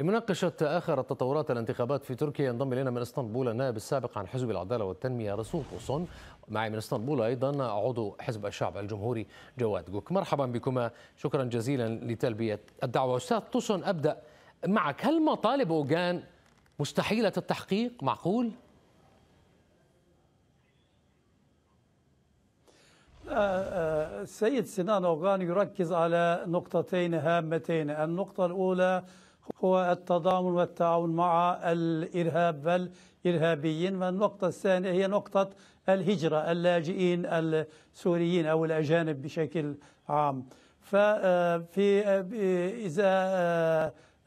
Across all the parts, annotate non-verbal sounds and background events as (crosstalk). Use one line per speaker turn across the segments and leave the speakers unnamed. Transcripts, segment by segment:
لمناقشة آخر التطورات الانتخابات في تركيا ينضم إلينا من اسطنبول النائب السابق عن حزب العدالة والتنمية رسول طوسون معي من اسطنبول أيضا عضو حزب الشعب الجمهوري جواد جوك مرحبا بكما شكرا جزيلا لتلبية الدعوة أستاذ طوسون أبدأ معك هل مطالب أوغان مستحيلة التحقيق معقول؟
السيد آه، آه، سنان أوغان يركز على نقطتين هامتين النقطة الأولى هو التضامن والتعاون مع الإرهاب والإرهابيين والنقطة الثانية هي نقطة الهجرة اللاجئين السوريين أو الأجانب بشكل عام ففي آه، آه، إذا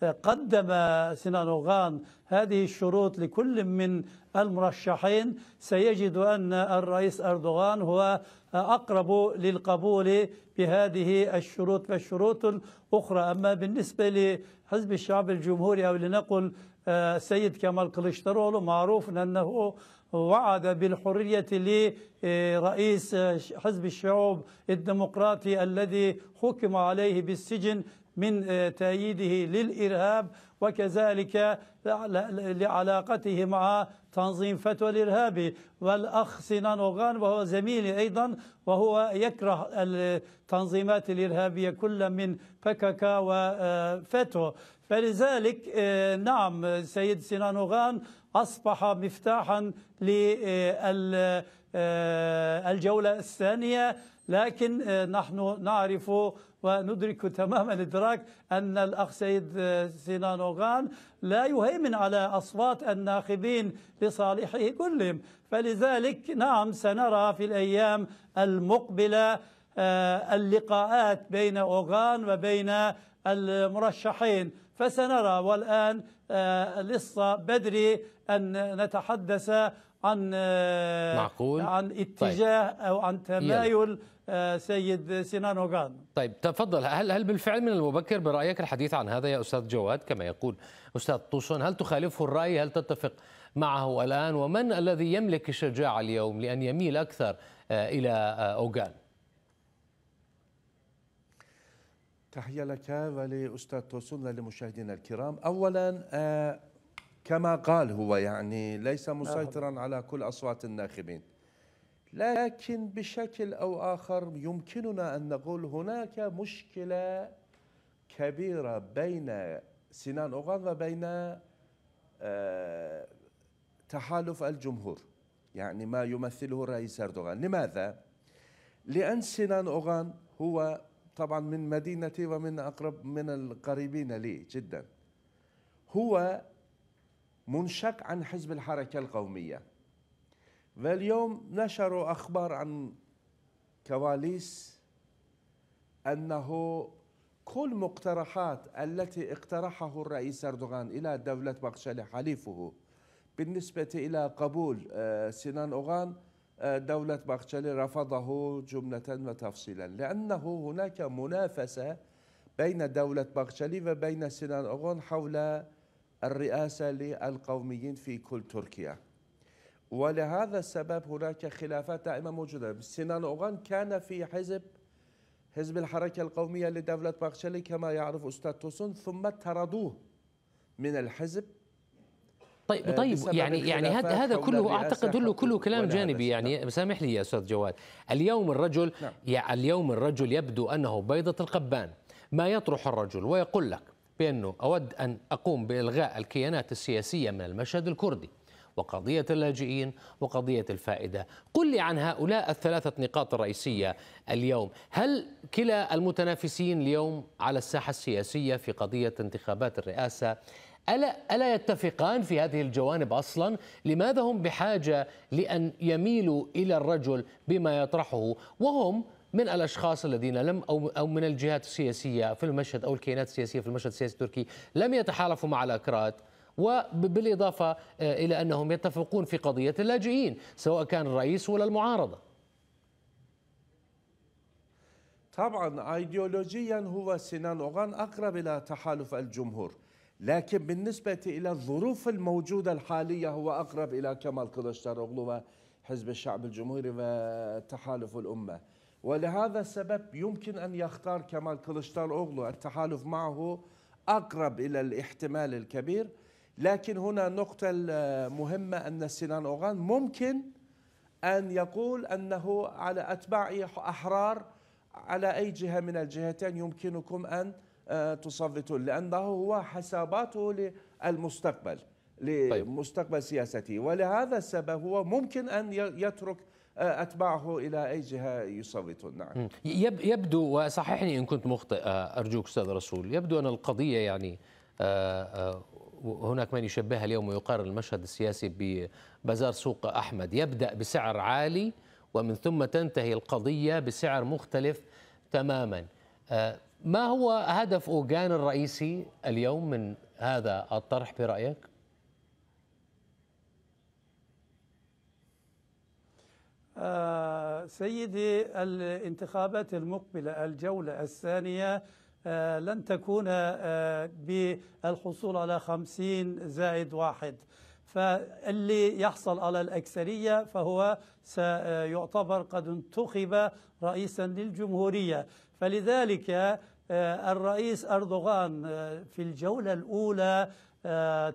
آه، قدم سنان أوغان هذه الشروط لكل من المرشحين سيجد أن الرئيس أردوغان هو أقرب للقبول بهذه الشروط والشروط الأخرى أما بالنسبة لحزب الشعب الجمهوري أو لنقل آه، سيد كمال كليشترولو معروف أنه وعد بالحرية لرئيس حزب الشعوب الديمقراطي الذي حكم عليه بالسجن من آه، تأييده للإرهاب وكذلك لعلاقته مع تنظيم فتوى الإرهابي والأخ سنان أوغان وهو زميلي أيضا وهو يكره التنظيمات الإرهابية كل من فككا وفتوى آه، فلذلك آه، نعم سيد سنان أوغان أصبح مفتاحا للجولة الثانية لكن آه، نحن نعرف وندرك تمام الادراك ان الاخ سيد آه، سينان اوغان لا يهيمن على اصوات الناخبين لصالحه كلهم فلذلك نعم سنرى في الايام المقبله آه، اللقاءات بين اوغان وبين المرشحين فسنرى والان لص بدري ان نتحدث عن آه، معقول عن طيب. اتجاه طيب. او عن تمايل يلا. آه،
سيد سنان اوغان طيب تفضل هل هل بالفعل من المبكر برايك الحديث عن هذا يا استاذ جواد كما يقول استاذ طوسون هل تخالفه الراي هل تتفق معه الان ومن الذي يملك الشجاعه اليوم لان يميل اكثر آه، الى اوغان
تحيه لك ولاستاذ طوسون ولمشاهدينا الكرام اولا كما قال هو يعني ليس آه. مسيطرا على كل أصوات الناخبين لكن بشكل أو آخر يمكننا أن نقول هناك مشكلة كبيرة بين سنان أوغان وبين آه، تحالف الجمهور يعني ما يمثله الرئيس أردوغان لماذا؟ لأن سنان أوغان هو طبعا من مدينتي ومن أقرب من القريبين لي جدا هو منشق عن حزب الحركة القومية واليوم نشروا أخبار عن كواليس أنه كل مقترحات التي اقترحه الرئيس أردوغان إلى دولة بخشلي حليفه بالنسبة إلى قبول آه، سنان أوغان آه، دولة بخشلي رفضه جملة وتفصيلا لأنه هناك منافسة بين دولة بخشلي وبين سنان أوغان حول الرئاسة للقوميين في كل تركيا ولهذا السبب هناك خلافات دائما موجودة سنان أوغان كان في حزب حزب الحركة القومية لدولة باخشلي كما يعرف أستاذ توسون ثم طردوه من الحزب طيب آه، طيب يعني يعني هذا هذا كله اعتقد كله
كله كلام جانبي يعني سامح لي يا استاذ جواد اليوم الرجل نعم. اليوم الرجل يبدو انه بيضه القبان ما يطرح الرجل ويقول لك بأنه أود أن أقوم بإلغاء الكيانات السياسية من المشهد الكردي وقضية اللاجئين وقضية الفائدة قل لي عن هؤلاء الثلاثة نقاط الرئيسية اليوم هل كلا المتنافسين اليوم على الساحة السياسية في قضية انتخابات الرئاسة ألا, ألا يتفقان في هذه الجوانب أصلا لماذا هم بحاجة لأن يميلوا إلى الرجل بما يطرحه وهم من الاشخاص الذين لم او او من الجهات السياسيه في المشهد او الكيانات السياسيه في المشهد السياسي التركي لم يتحالفوا مع الاكراد وبالاضافه آه، الى انهم يتفقون في قضيه اللاجئين سواء كان الرئيس ولا المعارضه.
طبعا ايديولوجيا هو سنان اوغان اقرب الى تحالف الجمهور. لكن بالنسبة إلى الظروف الموجودة الحالية هو أقرب إلى كمال كلاشتاروغلو وحزب الشعب الجمهوري وتحالف الأمة ولهذا السبب يمكن أن يختار كمال أوغلو التحالف معه أقرب إلى الاحتمال الكبير لكن هنا نقطة مهمة أن سينان أوغان ممكن أن يقول أنه على أتباع أحرار على أي جهة من الجهتين يمكنكم أن آه، تصوتوا لأنه هو حساباته للمستقبل طيب. لمستقبل سياسته ولهذا السبب هو ممكن أن يترك أتباعه إلى أي جهة يصوتون نعم
يبدو وصححني إن كنت مخطئ آه، أرجوك أستاذ رسول يبدو أن القضية يعني آه، آه، هناك من يشبهها اليوم ويقارن المشهد السياسي ببازار سوق أحمد يبدأ بسعر عالي ومن ثم تنتهي القضية بسعر مختلف تماما ما هو هدف أوغان الرئيسي اليوم من هذا الطرح برأيك؟
آه، سيدي الانتخابات المقبلة الجولة الثانية آه، لن تكون آه، بالحصول على خمسين زائد واحد فاللي يحصل على الأكثرية فهو سيعتبر قد انتخب رئيسا للجمهورية فلذلك الرئيس أردوغان في الجولة الأولى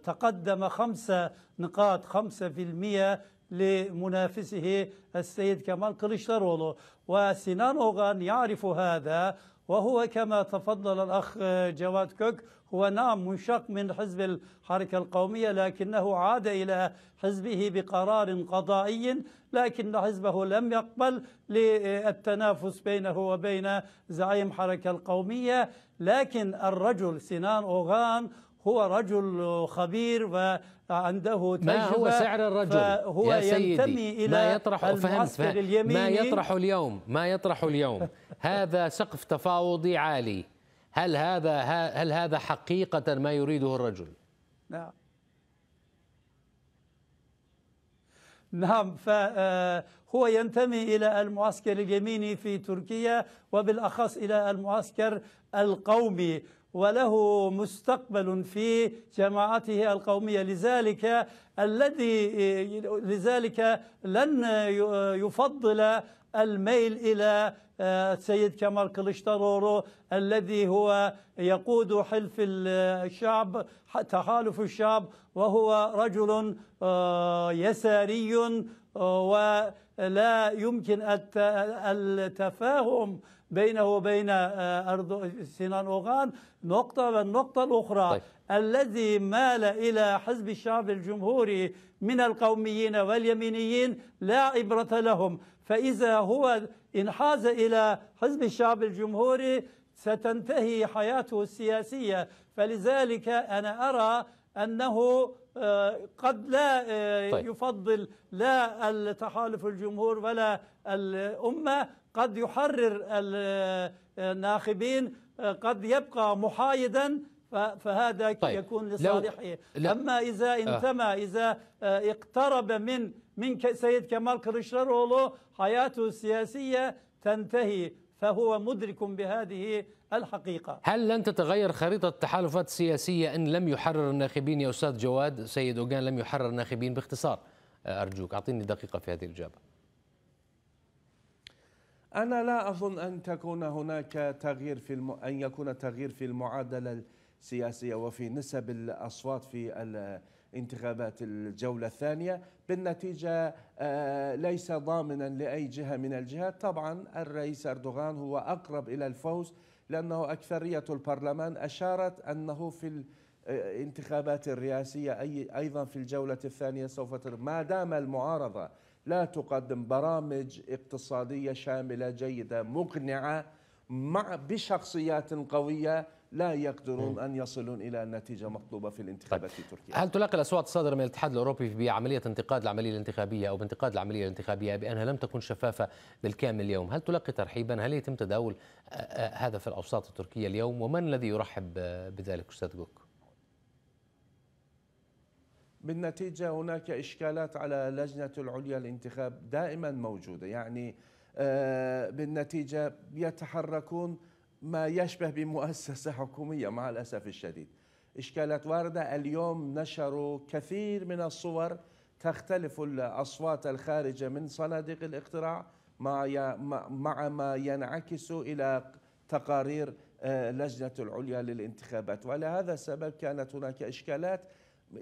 تقدم خمسة نقاط خمسة في المئة لمنافسه السيد كمال كليشتاروغلو وسنان أوغان يعرف هذا وهو كما تفضل الأخ جواد كوك هو نعم منشق من حزب الحركة القومية لكنه عاد إلى حزبه بقرار قضائي لكن حزبه لم يقبل للتنافس بينه وبين زعيم حركة القومية لكن الرجل سنان أوغان هو رجل خبير وعنده تجربة ما هو سعر الرجل هو يا سيدي ينتمي إلى ما يطرح فهمت ما يطرح
اليوم ما يطرح اليوم (laughs) هذا سقف تفاوضي عالي هل هذا هل هذا حقيقة ما يريده الرجل؟
نعم نعم فهو آه، ينتمي إلى المعسكر اليميني في تركيا وبالأخص إلى المعسكر القومي وله مستقبل في جماعته القومية لذلك الذي لذلك لن يفضل الميل إلى آه، السيد كمال كليشترورو الذي هو يقود حلف الشعب تحالف الشعب وهو رجل آه، يساري آه، ولا يمكن التفاهم بينه وبين آه، آه، سنان أوغان نقطة والنقطة الأخرى طيب. الذي مال إلى حزب الشعب الجمهوري من القوميين واليمينيين لا عبرة لهم فإذا هو انحاز إلى حزب الشعب الجمهوري ستنتهي حياته السياسية فلذلك أنا أرى أنه آه، قد لا طيب. يفضل لا التحالف الجمهور ولا الأمة قد يحرر الناخبين قد يبقى محايدا فهذا طيب يكون لصالحه أما إذا آه. انتمى آه إذا اقترب من من سيد كمال كرشلرولو حياته السياسية تنتهي فهو مدرك بهذه الحقيقة
هل لن تتغير خريطة التحالفات السياسية إن لم يحرر الناخبين يا أستاذ جواد سيد أوغان لم يحرر الناخبين باختصار آه، أرجوك أعطيني دقيقة في هذه الإجابة
أنا لا أظن أن تكون هناك تغيير في الم... أن يكون تغيير في المعادلة السياسية وفي نسب الأصوات في انتخابات الجولة الثانية بالنتيجة آه، ليس ضامنا لأي جهة من الجهات طبعا الرئيس أردوغان هو أقرب إلى الفوز لأنه أكثرية البرلمان أشارت أنه في الانتخابات آه، الرئاسية أي أيضا في الجولة الثانية سوف ما دام المعارضة لا تقدم برامج اقتصادية شاملة جيدة مقنعة مع بشخصيات قوية لا يقدرون أن يصلون إلى النتيجة المطلوبة في الانتخابات طيب. في تركيا
هل تلاقي الأصوات الصادرة من الاتحاد الأوروبي بعملية انتقاد العملية الانتخابية أو بانتقاد العملية الانتخابية بأنها لم تكن شفافة بالكامل اليوم هل تلقي ترحيبا هل يتم تداول آه، آه، هذا في الأوساط التركية اليوم ومن الذي يرحب آه، بذلك أستاذ جوك؟
بالنتيجة هناك إشكالات على لجنة العليا الانتخاب دائما موجودة يعني آه، بالنتيجة يتحركون ما يشبه بمؤسسة حكومية مع الأسف الشديد إشكالات واردة اليوم نشروا كثير من الصور تختلف الأصوات الخارجة من صناديق الاقتراع مع ما ينعكس إلى تقارير آه، لجنة العليا للانتخابات ولهذا السبب كانت هناك إشكالات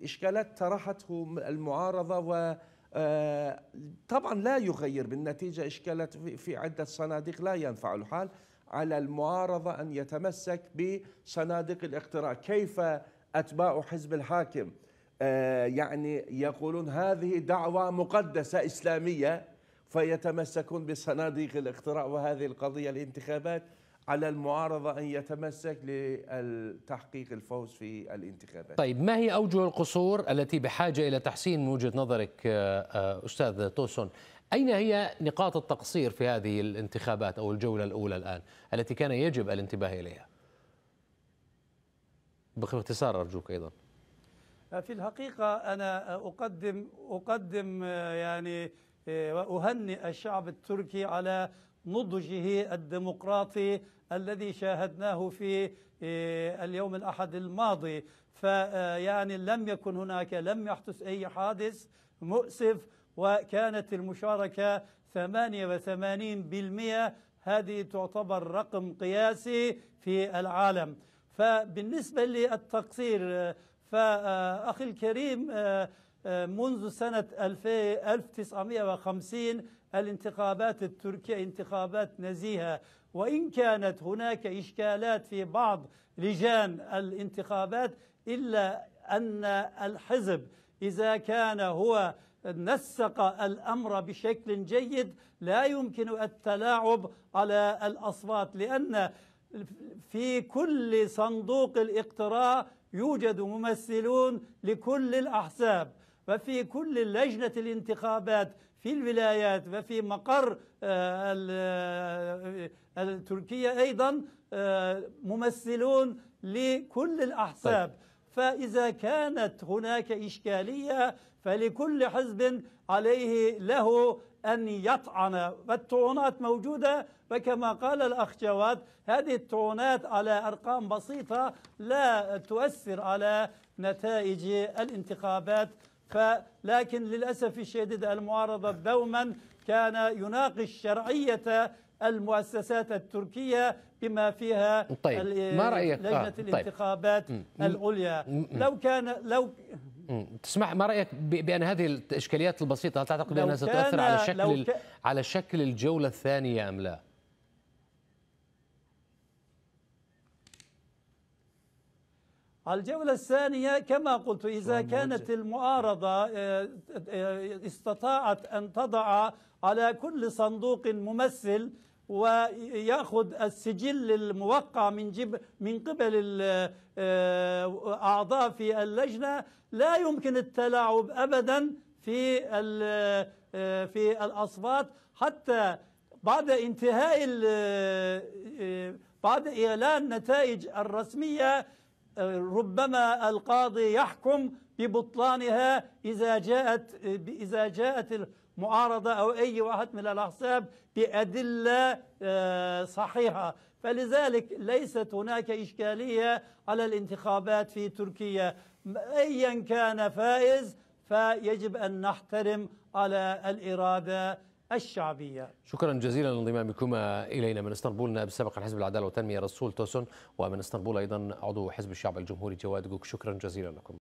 إشكالات طرحته المعارضة و آه، طبعا لا يغير بالنتيجة إشكالات في عدة صناديق لا ينفع الحال على المعارضة أن يتمسك بصناديق الاقتراع كيف أتباع حزب الحاكم آه، يعني يقولون هذه دعوة مقدسة إسلامية فيتمسكون بصناديق الاقتراع وهذه القضية الانتخابات على المعارضة أن يتمسك لتحقيق الفوز في الانتخابات طيب
ما هي أوجه القصور التي بحاجة إلى تحسين من وجهة نظرك آه، آه، أستاذ توسون أين هي نقاط التقصير في هذه الانتخابات أو الجولة الأولى الآن التي كان يجب الانتباه إليها باختصار أرجوك أيضا
في الحقيقة أنا أقدم أقدم آه، يعني وأهنئ الشعب التركي على نضجه الديمقراطي الذي شاهدناه في إيه، اليوم الأحد الماضي فيعني آه، لم يكن هناك لم يحدث أي حادث مؤسف وكانت المشاركة 88% هذه تعتبر رقم قياسي في العالم فبالنسبة للتقصير آه، فأخي آه، الكريم منذ سنة 1950 الانتخابات التركية انتخابات نزيهة وإن كانت هناك إشكالات في بعض لجان الانتخابات إلا أن الحزب إذا كان هو نسق الامر بشكل جيد لا يمكن التلاعب على الاصوات لان في كل صندوق الاقتراع يوجد ممثلون لكل الاحزاب وفي كل لجنه الانتخابات في الولايات وفي مقر آه، آه، تركيا أيضا آه، ممثلون لكل الأحزاب طيب. فإذا كانت هناك إشكالية فلكل حزب عليه له أن يطعن والطعونات موجودة وكما قال الأخ جواد هذه الطعونات على أرقام بسيطة لا تؤثر على نتائج الانتخابات فلكن للأسف الشديد المعارضة دوما كان يناقش شرعية المؤسسات التركية بما فيها طيب ما رأيك لجنة آه. طيب. الانتخابات م. العليا
لو كان لو تسمع ما رايك بان هذه الاشكاليات البسيطه هل تعتقد انها ستؤثر على شكل ك... على شكل الجوله الثانيه ام لا؟
الجولة الثانية كما قلت إذا كانت المعارضة آه، آه، آه، استطاعت أن تضع على كل صندوق ممثل ويأخذ السجل الموقع من جب من قبل الأعضاء في اللجنة لا يمكن التلاعب أبدا في في الأصوات حتى بعد انتهاء بعد إعلان نتائج الرسمية ربما القاضي يحكم ببطلانها إذا جاءت إذا جاءت المعارضه أو أي واحد من الأحزاب بأدلة آه، صحيحة فلذلك ليست هناك إشكالية على الانتخابات في تركيا أيا كان فائز فيجب أن نحترم على الإرادة الشعبية
شكرا جزيلا لانضمامكما إلينا من اسطنبول نائب السابق حزب العدالة والتنمية رسول توسون ومن اسطنبول أيضا عضو حزب الشعب الجمهوري جواد جوك شكرا جزيلا لكم